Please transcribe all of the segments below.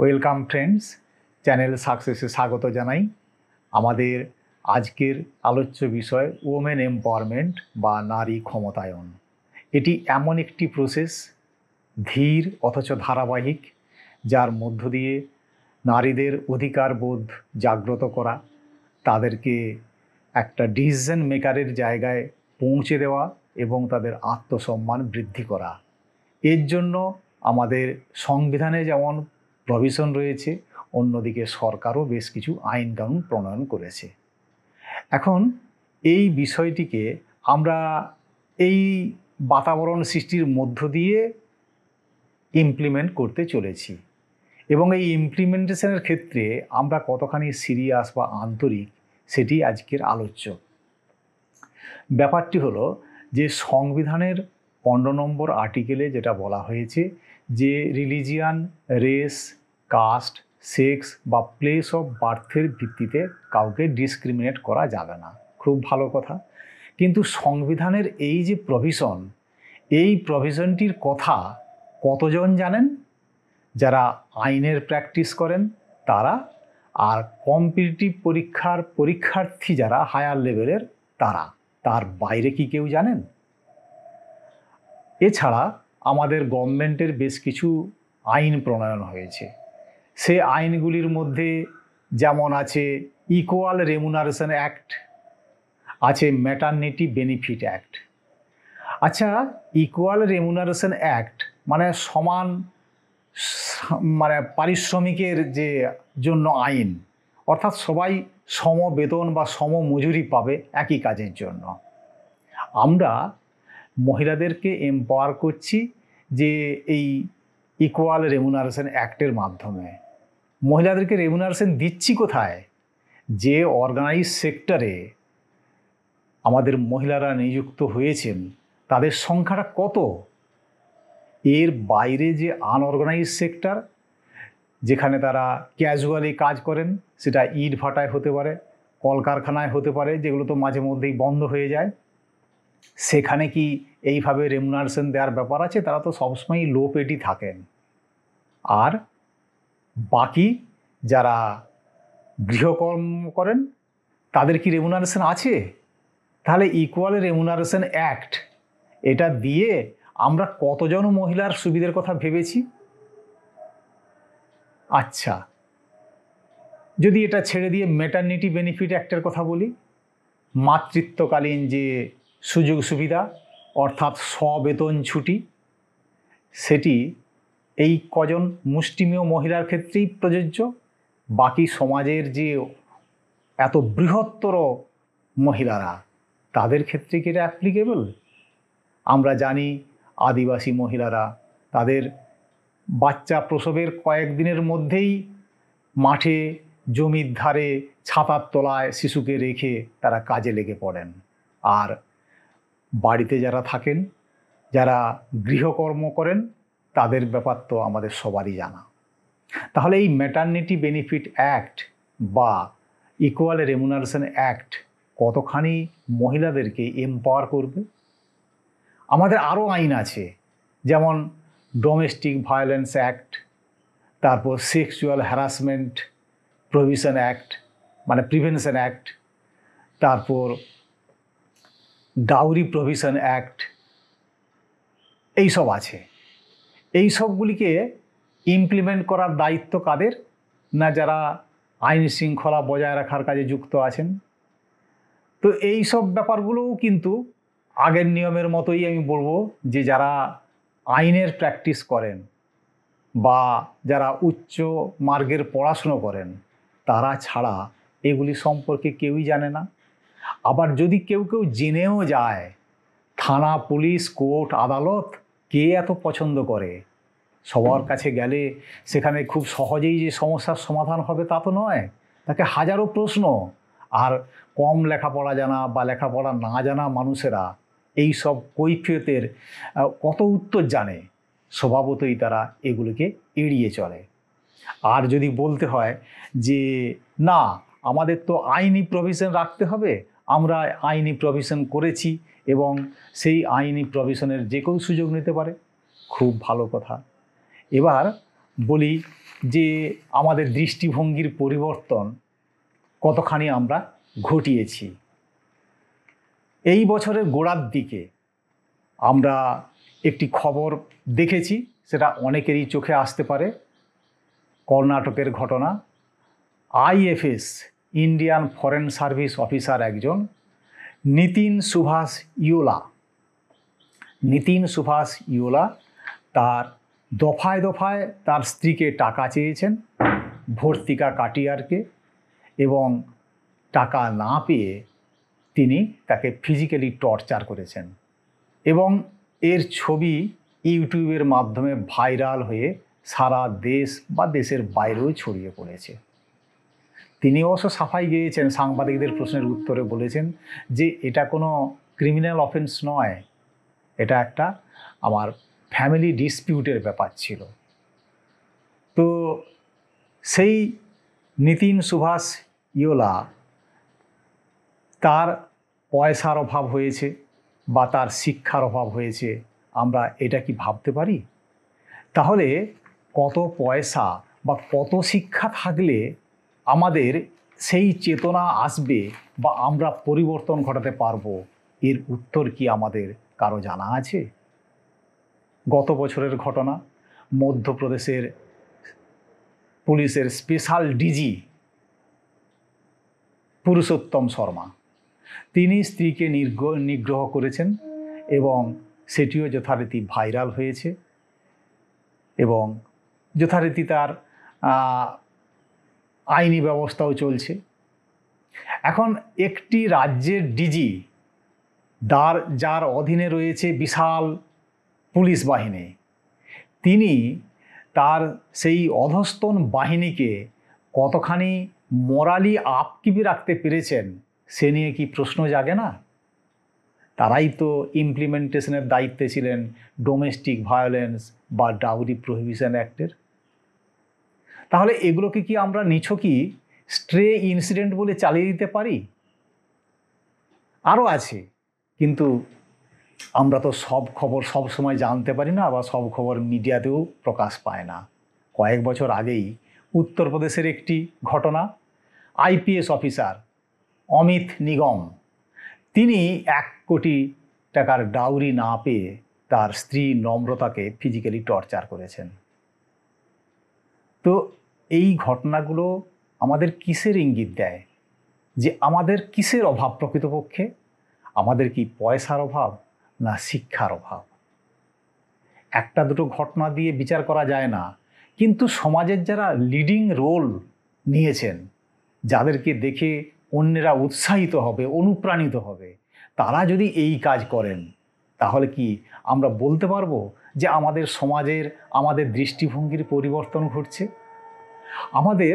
Welcome friends channel সাকসেসে স্বাগত জানাই আমাদের আজকের আলোচ্য বিষয় ওমেন এম্পাওয়ারমেন্ট বা নারী ক্ষমতায়ন এটি এমন একটি প্রসেস ধীর অথচ ধারাবাহিক যার মধ্য দিয়ে নারীদের অধিকার বোধ জাগ্রত করা তাদেরকে একটা ডিসিশন মেকারের জায়গায় পৌঁছে দেওয়া এবং তাদের আত্মসম্মান বৃদ্ধি করা এর জন্য আমাদের সংবিধানে যেমন প্রভিশন রয়েছে অন্যদিকে সরকারও বেশ কিছু আইন কানুন প্রণয়ন করেছে এখন এই বিষয়টিকে আমরা এই বাতাবরণ সৃষ্টির মধ্য দিয়ে ইমপ্লিমেন্ট করতে চলেছি এবং এই ইমপ্লিমেন্টেশনের ক্ষেত্রে আমরা কতখানি সিরিয়াস বা আন্তরিক সেটি আজকের আলোচ্য ব্যাপারটি হলো যে সংবিধানের পনেরো নম্বর আর্টিকেলে যেটা বলা হয়েছে যে রিলিজিয়ান রেস কাস্ট সেক্স বা প্লেস অফ বার্থের ভিত্তিতে কাউকে ডিসক্রিমিনেট করা যাবে না খুব ভালো কথা কিন্তু সংবিধানের এই যে প্রভিশন এই প্রভিশনটির কথা কতজন জানেন যারা আইনের প্র্যাকটিস করেন তারা আর কম্পিটিটিভ পরীক্ষার পরীক্ষার্থী যারা হায়ার লেভেলের তারা তার বাইরে কি কেউ জানেন এছাড়া আমাদের গভর্নমেন্টের বেশ কিছু আইন প্রণয়ন হয়েছে সে আইনগুলির মধ্যে যেমন আছে ইকোয়াল রেমুনারেশন অ্যাক্ট আছে ম্যাটার্নিটি বেনিফিট অ্যাক্ট আচ্ছা ইকুয়াল রেমুনারেশন অ্যাক্ট মানে সমান মানে পারিশ্রমিকের যে জন্য আইন অর্থাৎ সবাই সম বেতন বা সম মজুরি পাবে একই কাজের জন্য আমরা মহিলাদেরকে এম্পাওয়ার করছি যে এই ইকুয়াল রেমুনারেশন অ্যাক্টের মাধ্যমে মহিলাদেরকে রেমুনারেশন দিচ্ছি কোথায় যে অর্গানাইজ সেক্টরে আমাদের মহিলারা নিযুক্ত হয়েছেন তাদের সংখ্যাটা কত এর বাইরে যে আনঅর্গানাইজ সেক্টর যেখানে তারা ক্যাজুয়ালি কাজ করেন সেটা ইট ভাটায় হতে পারে কলকারখানায় হতে পারে যেগুলো তো মাঝে মধ্যেই বন্ধ হয়ে যায় সেখানে কি এইভাবে রেমুনারেশন দেওয়ার ব্যাপার আছে তারা তো সবসময়ই লো পেটি থাকেন আর বাকি যারা গৃহকর্ম করেন তাদের কি রেমুনারেশন আছে তাহলে ইকুয়াল রেমুনারেশন অ্যাক্ট এটা দিয়ে আমরা কতজন মহিলার সুবিধের কথা ভেবেছি আচ্ছা যদি এটা ছেড়ে দিয়ে মেটার্নিটি বেনিফিট অ্যাক্টের কথা বলি মাতৃত্বকালীন যে সুযোগ সুবিধা অর্থাৎ সবেতন ছুটি সেটি এই কজন মুষ্টিমেয় মহিলার ক্ষেত্রেই প্রযোজ্য বাকি সমাজের যে এত বৃহত্তর মহিলারা তাদের ক্ষেত্রে কি এটা অ্যাপ্লিকেবল আমরা জানি আদিবাসী মহিলারা তাদের বাচ্চা প্রসবের কয়েকদিনের মধ্যেই মাঠে জমির ধারে ছাতার তলায় শিশুকে রেখে তারা কাজে লেগে পড়েন আর বাড়িতে যারা থাকেন যারা গৃহকর্ম করেন তাদের ব্যাপার তো আমাদের সবারই জানা তাহলে এই ম্যাটার্নিটি বেনিফিট অ্যাক্ট বা ইকুয়াল রেমুনারেশন অ্যাক্ট কতখানি মহিলাদেরকে এম্পাওয়ার করবে আমাদের আরও আইন আছে যেমন ডোমেস্টিক ভায়োলেন্স অ্যাক্ট তারপর সেক্সুয়াল হ্যারাসমেন্ট প্রভিশন অ্যাক্ট মানে প্রিভেনশন অ্যাক্ট তারপর ডাউরি প্রভিশন অ্যাক্ট এইসব আছে এই সবগুলিকে ইমপ্লিমেন্ট করার দায়িত্ব কাদের না যারা আইন শৃঙ্খলা বজায় রাখার কাজে যুক্ত আছেন তো এই সব ব্যাপারগুলোও কিন্তু আগের নিয়মের মতোই আমি বলবো যে যারা আইনের প্র্যাকটিস করেন বা যারা উচ্চ মার্গের পড়াশুনো করেন তারা ছাড়া এগুলি সম্পর্কে কেউই জানে না আবার যদি কেউ কেউ জেনেও যায় থানা পুলিশ কোর্ট আদালত কে এত পছন্দ করে সবার কাছে গেলে সেখানে খুব সহজেই যে সমস্যার সমাধান হবে তা তো নয় তাকে হাজারো প্রশ্ন আর কম লেখাপড়া জানা বা লেখাপড়া না জানা মানুষেরা এই সব কৈফিয়তের কত উত্তর জানে স্বভাবতই তারা এগুলোকে এড়িয়ে চলে আর যদি বলতে হয় যে না আমাদের তো আইনি প্রভিশন রাখতে হবে আমরা আইনি প্রভিশন করেছি এবং সেই আইনি প্রভিশনের যে কেউ সুযোগ নিতে পারে খুব ভালো কথা এবার বলি যে আমাদের দৃষ্টিভঙ্গির পরিবর্তন কতখানি আমরা ঘটিয়েছি এই বছরের গোড়ার দিকে আমরা একটি খবর দেখেছি সেটা অনেকেরই চোখে আসতে পারে কর্ণাটকের ঘটনা IFS Indian foreign service officer একজন নিতিন সুভাষ ইওলা নিতিন সুভাষ ইওলা তার দফায় দফায় তার স্ত্রীকে টাকা চেয়েছেন ভর্তিকা কাটিয়ারকে এবং টাকা না পেয়ে তিনি তাকে ফিজিক্যালি টর্চার করেছেন এবং এর ছবি ইউটিউবের মাধ্যমে ভাইরাল হয়ে সারা দেশ বা দেশের বাইরেও ছড়িয়ে পড়েছে তিনি অবশ্য সাফাই গিয়েছেন সাংবাদিকদের প্রশ্নের উত্তরে বলেছেন যে এটা কোনো ক্রিমিনাল অফেন্স নয় এটা একটা আমার ফ্যামিলি ডিসপিউটের ব্যাপার ছিল তো সেই নিতিন সুভাষ ইয়োলা তার পয়সার অভাব হয়েছে বা তার শিক্ষার অভাব হয়েছে আমরা এটা কি ভাবতে পারি তাহলে কত পয়সা বা কত শিক্ষা থাকলে আমাদের সেই চেতনা আসবে বা আমরা পরিবর্তন ঘটাতে পারবো এর উত্তর কি আমাদের কারো জানা আছে গত বছরের ঘটনা মধ্যপ্রদেশের পুলিশের স্পেশাল ডিজি পুরুষোত্তম শর্মা তিনি স্ত্রীকে নিগ্রহ করেছেন এবং সেটিও যথারীতি ভাইরাল হয়েছে এবং যথারীতি তার আইনি ব্যবস্থাও চলছে এখন একটি রাজ্যের ডিজি দার যার অধীনে রয়েছে বিশাল পুলিশ বাহিনী তিনি তার সেই অধস্তন বাহিনীকে কতখানি মরালি আপকিপি রাখতে পেরেছেন সে নিয়ে কি প্রশ্ন জাগে না তারাই তো ইমপ্লিমেন্টেশনের দায়িত্বে ছিলেন ডোমেস্টিক ভায়োলেন্স বা ডাউরি প্রহিবিশন অ্যাক্টের তাহলে এগুলোকে কি আমরা কি স্ট্রে ইনসিডেন্ট বলে চালিয়ে দিতে পারি আরও আছে কিন্তু আমরা তো সব খবর সব সময় জানতে পারি না বা সব খবর মিডিয়াতেও প্রকাশ পায় না কয়েক বছর আগেই উত্তরপ্রদেশের একটি ঘটনা আইপিএস অফিসার অমিত নিগম তিনি এক কোটি টাকার ডাউরি না পেয়ে তার স্ত্রী নম্রতাকে ফিজিক্যালি টর্চার করেছেন তো এই ঘটনাগুলো আমাদের কিসের ইঙ্গিত দেয় যে আমাদের কিসের অভাব প্রকৃতপক্ষে আমাদের কি পয়সার অভাব না শিক্ষার অভাব একটা দুটো ঘটনা দিয়ে বিচার করা যায় না কিন্তু সমাজের যারা লিডিং রোল নিয়েছেন যাদেরকে দেখে অন্যেরা উৎসাহিত হবে অনুপ্রাণিত হবে তারা যদি এই কাজ করেন তাহলে কি আমরা বলতে পারবো যে আমাদের সমাজের আমাদের দৃষ্টিভঙ্গির পরিবর্তন ঘটছে আমাদের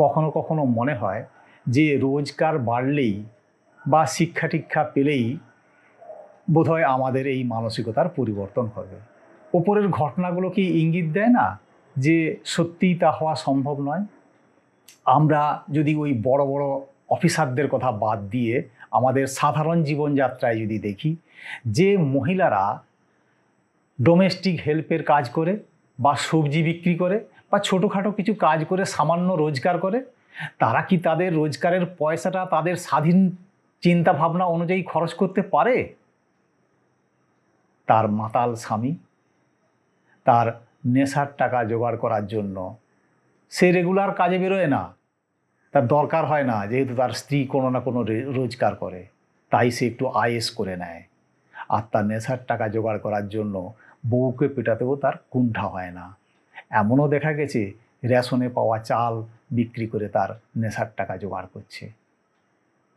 কখনো কখনো মনে হয় যে রোজগার বাড়লেই বা শিক্ষা টিক্ষা পেলেই বোধহয় আমাদের এই মানসিকতার পরিবর্তন হবে ওপরের ঘটনাগুলো কি ইঙ্গিত দেয় না যে সত্যিই তা হওয়া সম্ভব নয় আমরা যদি ওই বড় বড় অফিসারদের কথা বাদ দিয়ে আমাদের সাধারণ জীবনযাত্রায় যদি দেখি যে মহিলারা ডোমেস্টিক হেল্পের কাজ করে বা সবজি বিক্রি করে বা ছোটোখাটো কিছু কাজ করে সামান্য রোজগার করে তারা কি তাদের রোজগারের পয়সাটা তাদের স্বাধীন চিন্তাভাবনা অনুযায়ী খরচ করতে পারে তার মাতাল স্বামী তার নেশার টাকা জোগাড় করার জন্য সে রেগুলার কাজে বেরোয় না তার দরকার হয় না যেহেতু তার স্ত্রী কোনো না কোনো রোজগার করে তাই সে একটু আয়েস করে নেয় আর তার নেশার টাকা জোগাড় করার জন্য বউকে পেটাতেও তার কুণ্ঠা হয় না এমনও দেখা গেছে রেশনে পাওয়া চাল বিক্রি করে তার নেশার টাকা জোগাড় করছে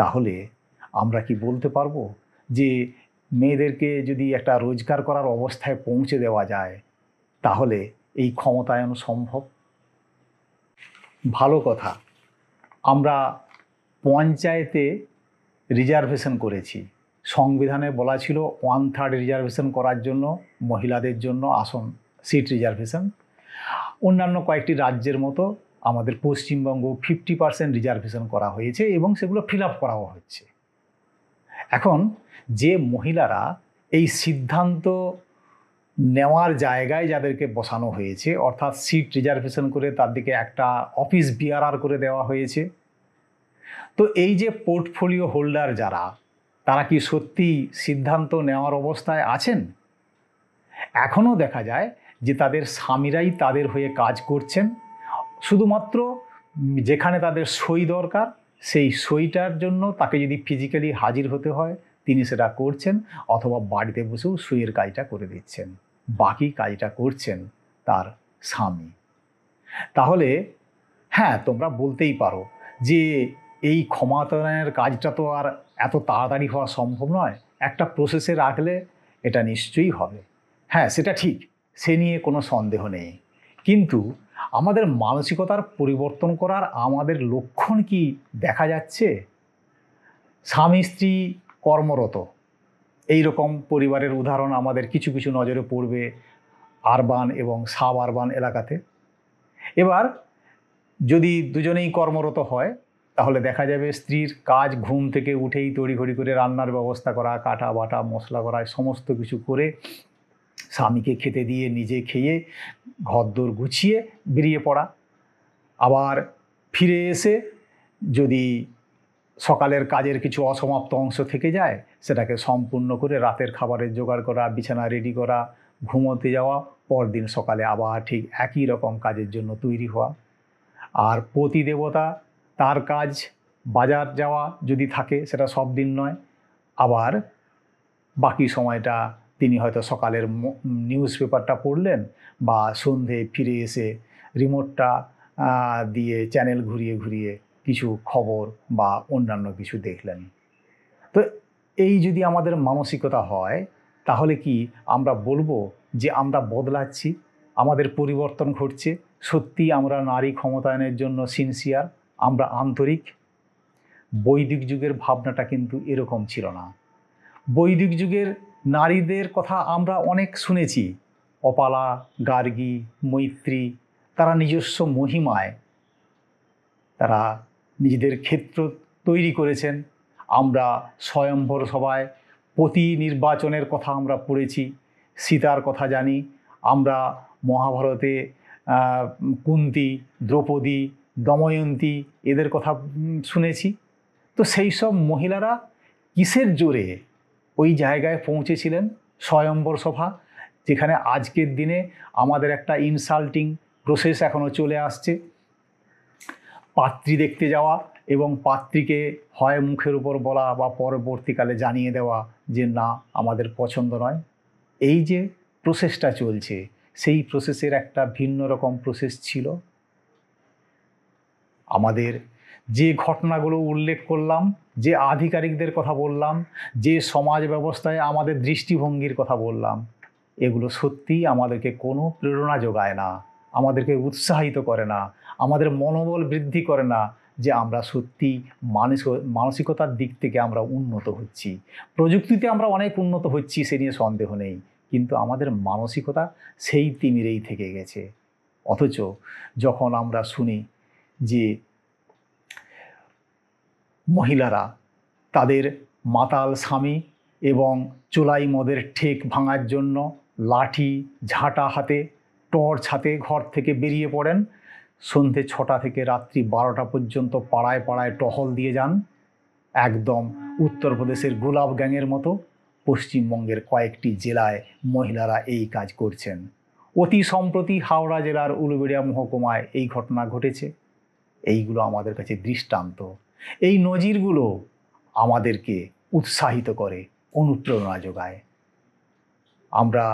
তাহলে আমরা কি বলতে পারবো যে মেয়েদেরকে যদি একটা রোজগার করার অবস্থায় পৌঁছে দেওয়া যায় তাহলে এই ক্ষমতায়ন সম্ভব ভালো কথা আমরা পঞ্চায়েতে রিজার্ভেশন করেছি সংবিধানে বলা ছিল ওয়ান থার্ড রিজার্ভেশন করার জন্য মহিলাদের জন্য আসন সিট রিজার্ভেশন অন্যান্য কয়েকটি রাজ্যের মতো আমাদের পশ্চিমবঙ্গ ফিফটি পার্সেন্ট রিজার্ভেশন করা হয়েছে এবং সেগুলো ফিল আপ করাও হচ্ছে এখন যে মহিলারা এই সিদ্ধান্ত নেওয়ার জায়গায় যাদেরকে বসানো হয়েছে অর্থাৎ সিট রিজার্ভেশন করে তার দিকে একটা অফিস বিআরআর করে দেওয়া হয়েছে তো এই যে পোর্টফোলিও হোল্ডার যারা তারা কি সত্যি সিদ্ধান্ত নেওয়ার অবস্থায় আছেন এখনও দেখা যায় যে তাদের স্বামীরাই তাদের হয়ে কাজ করছেন শুধুমাত্র যেখানে তাদের সই দরকার সেই সইটার জন্য তাকে যদি ফিজিক্যালি হাজির হতে হয় তিনি সেটা করছেন অথবা বাড়িতে বসেও সইয়ের কাজটা করে দিচ্ছেন বাকি কাজটা করছেন তার স্বামী তাহলে হ্যাঁ তোমরা বলতেই পারো যে এই ক্ষমাতায়নের কাজটা তো আর এত তাড়াতাড়ি হওয়া সম্ভব নয় একটা প্রসেসে রাখলে এটা নিশ্চয়ই হবে হ্যাঁ সেটা ঠিক সে নিয়ে কোনো সন্দেহ নেই কিন্তু আমাদের মানসিকতার পরিবর্তন করার আমাদের লক্ষণ কি দেখা যাচ্ছে স্বামী স্ত্রী কর্মরত এই রকম পরিবারের উদাহরণ আমাদের কিছু কিছু নজরে পড়বে আরবান এবং সাব আরবান এলাকাতে এবার যদি দুজনেই কর্মরত হয় তাহলে দেখা যাবে স্ত্রীর কাজ ঘুম থেকে উঠেই তড়িঘড়ি করে রান্নার ব্যবস্থা করা কাটা বাটা মশলা করা সমস্ত কিছু করে স্বামীকে খেতে দিয়ে নিজে খেয়ে ঘরদোর গুছিয়ে বেরিয়ে পড়া আবার ফিরে এসে যদি সকালের কাজের কিছু অসমাপ্ত অংশ থেকে যায় সেটাকে সম্পূর্ণ করে রাতের খাবারের জোগাড় করা বিছানা রেডি করা ঘুমোতে যাওয়া পরদিন সকালে আবার ঠিক একই রকম কাজের জন্য তৈরি হওয়া আর প্রতি দেবতা তার কাজ বাজার যাওয়া যদি থাকে সেটা সব দিন নয় আবার বাকি সময়টা তিনি হয়তো সকালের নিউজ পেপারটা পড়লেন বা সন্ধে ফিরে এসে রিমোটটা দিয়ে চ্যানেল ঘুরিয়ে ঘুরিয়ে কিছু খবর বা অন্যান্য কিছু দেখলেন তো এই যদি আমাদের মানসিকতা হয় তাহলে কি আমরা বলবো যে আমরা বদলাচ্ছি আমাদের পরিবর্তন ঘটছে সত্যি আমরা নারী ক্ষমতায়নের জন্য সিনসিয়ার আমরা আন্তরিক বৈদিক যুগের ভাবনাটা কিন্তু এরকম ছিল না বৈদিক যুগের নারীদের কথা আমরা অনেক শুনেছি অপালা গার্গী মৈত্রী তারা নিজস্ব মহিমায় তারা নিজেদের ক্ষেত্র তৈরি করেছেন আমরা স্বয়ম্ভর সভায় প্রতি নির্বাচনের কথা আমরা পড়েছি সীতার কথা জানি আমরা মহাভারতে কুন্তি দ্রৌপদী দময়ন্তী এদের কথা শুনেছি তো সেই সব মহিলারা কিসের জোরে ওই জায়গায় পৌঁছেছিলেন স্বয়ম্বর সভা যেখানে আজকের দিনে আমাদের একটা ইনসাল্টিং প্রসেস এখনও চলে আসছে পাত্রী দেখতে যাওয়া এবং পাত্রীকে হয় মুখের উপর বলা বা পরবর্তীকালে জানিয়ে দেওয়া যে না আমাদের পছন্দ নয় এই যে প্রসেসটা চলছে সেই প্রসেসের একটা ভিন্ন রকম প্রসেস ছিল আমাদের যে ঘটনাগুলো উল্লেখ করলাম যে আধিকারিকদের কথা বললাম যে সমাজ ব্যবস্থায় আমাদের দৃষ্টিভঙ্গির কথা বললাম এগুলো সত্যিই আমাদেরকে কোনো প্রেরণা যোগায় না আমাদেরকে উৎসাহিত করে না আমাদের মনোবল বৃদ্ধি করে না যে আমরা সত্যি মানসিক মানসিকতার দিক থেকে আমরা উন্নত হচ্ছি প্রযুক্তিতে আমরা অনেক উন্নত হচ্ছি সে নিয়ে সন্দেহ নেই কিন্তু আমাদের মানসিকতা সেই তিমিরেই থেকে গেছে অথচ যখন আমরা শুনি যে মহিলারা তাদের মাতাল স্বামী এবং চোলাই মদের ঠেক ভাঙার জন্য লাঠি ঝাঁটা হাতে টর্চ হাতে ঘর থেকে বেরিয়ে পড়েন সন্ধে ছটা থেকে রাত্রি বারোটা পর্যন্ত পাড়ায় পাড়ায় টহল দিয়ে যান একদম উত্তরপ্রদেশের গোলাপ গ্যাংয়ের মতো পশ্চিমবঙ্গের কয়েকটি জেলায় মহিলারা এই কাজ করছেন অতি সম্প্রতি হাওড়া জেলার উলুবেড়িয়া মহকুমায় এই ঘটনা ঘটেছে এইগুলো আমাদের কাছে দৃষ্টান্ত এই নজিরগুলো আমাদেরকে উৎসাহিত করে অনুপ্রেরণা যোগায় আমরা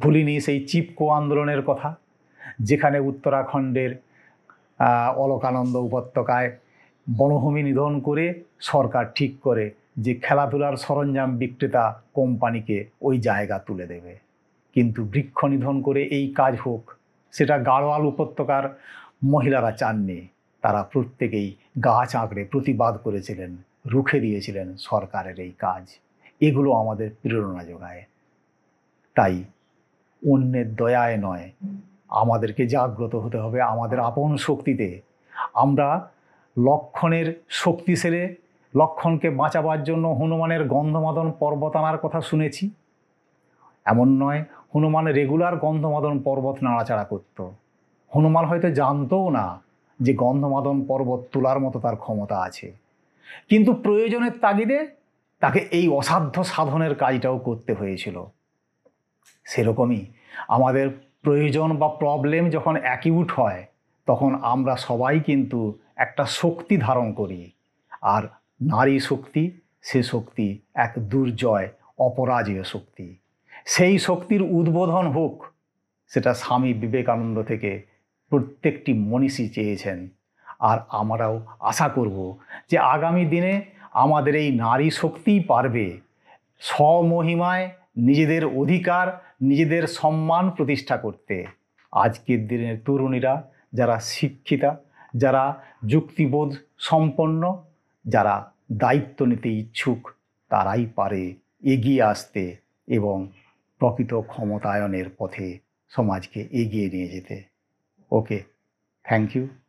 ভুলিনি সেই চিপকো আন্দোলনের কথা যেখানে উত্তরাখণ্ডের অলকানন্দ উপত্যকায় বনভূমি নিধন করে সরকার ঠিক করে যে খেলাধুলার সরঞ্জাম বিক্রেতা কোম্পানিকে ওই জায়গা তুলে দেবে কিন্তু বৃক্ষ নিধন করে এই কাজ হোক সেটা গাড়োয়াল উপত্যকার মহিলারা চাননি তারা প্রত্যেকেই গাছ আঁকড়ে প্রতিবাদ করেছিলেন রুখে দিয়েছিলেন সরকারের এই কাজ এগুলো আমাদের প্রেরণা যোগায় তাই অন্যের দয়ায় নয় আমাদেরকে জাগ্রত হতে হবে আমাদের আপন শক্তিতে আমরা লক্ষণের শক্তি সেরে লক্ষণকে বাঁচাবার জন্য হনুমানের গন্ধমাদন পর্বত আনার কথা শুনেছি এমন নয় হনুমান রেগুলার গন্ধমাদন পর্বত নাড়াচাড়া করত হনুমান হয়তো জানতও না যে গন্ধমাদন পর্বত তোলার মতো তার ক্ষমতা আছে কিন্তু প্রয়োজনের তাগিদে তাকে এই অসাধ্য সাধনের কাজটাও করতে হয়েছিল সেরকমই আমাদের প্রয়োজন বা প্রবলেম যখন অ্যাকিউট হয় তখন আমরা সবাই কিন্তু একটা শক্তি ধারণ করি আর নারী শক্তি সে শক্তি এক দুর্জয় অপরাজেয় শক্তি সেই শক্তির উদ্বোধন হোক সেটা স্বামী বিবেকানন্দ থেকে প্রত্যেকটি মনীষী চেয়েছেন আর আমরাও আশা করব যে আগামী দিনে আমাদের এই নারী শক্তিই পারবে স্বমহিমায় নিজেদের অধিকার নিজেদের সম্মান প্রতিষ্ঠা করতে আজকের দিনের তরুণীরা যারা শিক্ষিতা যারা যুক্তিবোধ সম্পন্ন যারা দায়িত্ব নিতে ইচ্ছুক তারাই পারে এগিয়ে আসতে এবং প্রকৃত ক্ষমতায়নের পথে সমাজকে এগিয়ে নিয়ে যেতে Okay. Thank you.